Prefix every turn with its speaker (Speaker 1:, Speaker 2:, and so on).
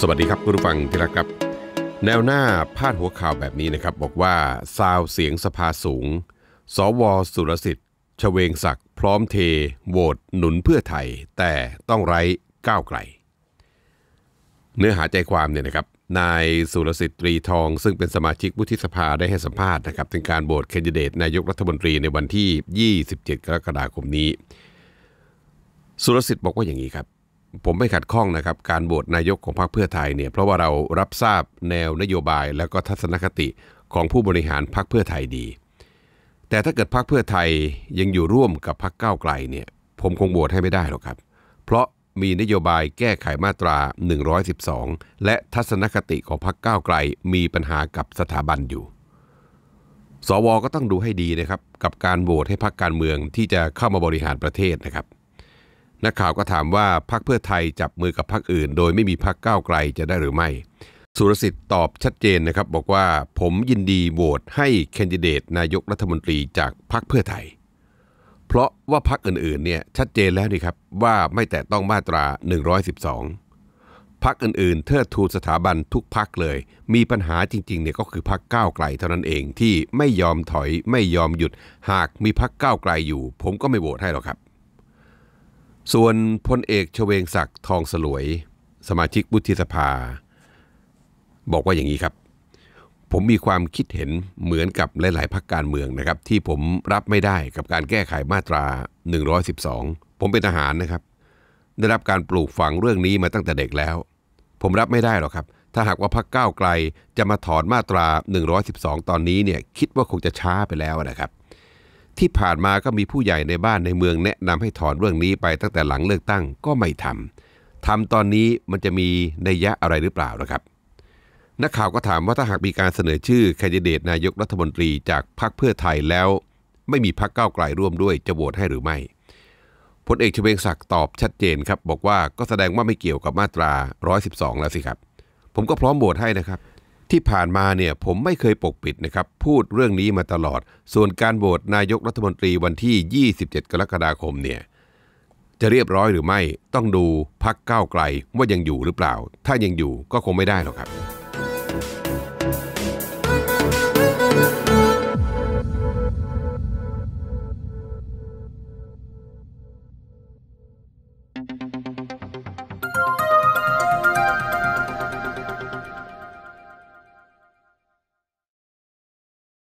Speaker 1: สวัสดีครับคุณผู้ฟังที่รักครับ แนวหน้าพาดหัวข่าวแบบนี้นะครับ บอกว่าซาวเสียงสภาสูง สวสุรสิทธิ์ชเวงศักดิ์พร้อมเท โหวตหนุนเพื่อไทย แต่ต้องไร้ก้าวไกล เนื้อหาใจความเนี่ยนะครับนายสุรสิทธิ์ตรีทองซึ่งเป็นสมาชิกวุฒิสภาได้ให้สัมภาษณ์นะครับถึงการโหวตแคนดิเดตนายกรัฐมนตรีในวันที่ 27 กรกฎาคมนี้ สุรสิทธิ์บอกว่าอย่างนี้ครับผมไม่ขัดข้องนะครับ การโหวตนายกของพรรคเพื่อไทยเนี่ยเพราะว่าเรารับทราบแนวนโยบายและก็ทัศนคติของผู้บริหารพรรคเพื่อไทยดี แต่ถ้าเกิดพรรคเพื่อไทยยังอยู่ร่วมกับพรรคก้าวไกลเนี่ยผมคงโหวตให้ไม่ได้หรอกครับ เพราะมีนโยบายแก้ไขมาตรา 112 และทัศนคติของพรรคก้าวไกล มีปัญหากับสถาบันอยู่ สว ก็ต้องดูให้ดีนะครับ กับการโหวตให้พรรคการเมืองที่จะเข้ามาบริหารประเทศนะครับนักข่าวก็ถามว่าพักเพื่อไทยจับมือกับพักอื่น โดยไม่มีพักก้าวไกลจะได้หรือไม่ สุรสิทธิ์ตอบชัดเจนนะครับบอกว่าผมยินดีโหวตให้แคนดิเดตนายกรัฐมนตรีจากพักเพื่อไทย เพราะว่าพักอื่นๆเนี่ยชัดเจนแล้วนี่ครับว่าไม่แต่ต้องมาตรา 112พักอื่นๆเทิดทูนสถาบันทุกพักเลย มีปัญหาจริงๆเนี่ยก็คือพักก้าวไกลเท่านั้นเองที่ไม่ยอมถอยไม่ยอมหยุด หากมีพักก้าวไกลอยู่ ผมก็ไม่โหวตให้หรอกครับส่วนพลเอกเฉวงศักดิ์ทองสลวย สมาชิกบุธิสภา บอกว่าอย่างนี้ครับ ผมมีความคิดเห็นเหมือนกับหลาย ๆ พักการเมืองนะครับ ที่ผมรับไม่ได้กับการแก้ไขมาตรา 112 ผมเป็นทหารนะครับ ได้รับการปลูกฝังเรื่องนี้มาตั้งแต่เด็กแล้ว ผมรับไม่ได้หรอกครับ ถ้าหากว่าพักก้าวไกลจะมาถอนมาตรา 112 ตอนนี้เนี่ยคิดว่าคงจะช้าไปแล้วนะครับที่ผ่านมาก็มีผู้ใหญ่ในบ้านในเมืองแนะนำให้ถอนเรื่องนี้ไปตั้งแต่หลังเลือกตั้งก็ไม่ทำ ทำตอนนี้มันจะมีนัยยะอะไรหรือเปล่านะครับ นักข่าวก็ถามว่าถ้าหากมีการเสนอชื่อ แคนดิเดตนายกรัฐมนตรีจากพรรคเพื่อไทยแล้ว ไม่มีพรรคก้าวไกลร่วมด้วยจะโหวตให้หรือไม่พลเอกชเวงศักดิ์ตอบชัดเจนครับบอกว่าก็แสดงว่าไม่เกี่ยวกับมาตรา 112แล้วสิครับ ผมก็พร้อมโหวตให้นะครับที่ผ่านมาเนี่ยผมไม่เคยปกปิดนะครับ พูดเรื่องนี้มาตลอด ส่วนการโหวตนายกรัฐมนตรีวันที่ 27 กรกฎาคมเนี่ยจะเรียบร้อยหรือไม่ต้องดูพักก้าวไกลว่ายังอยู่หรือเปล่า ถ้ายังอยู่ก็คงไม่ได้หรอกครับ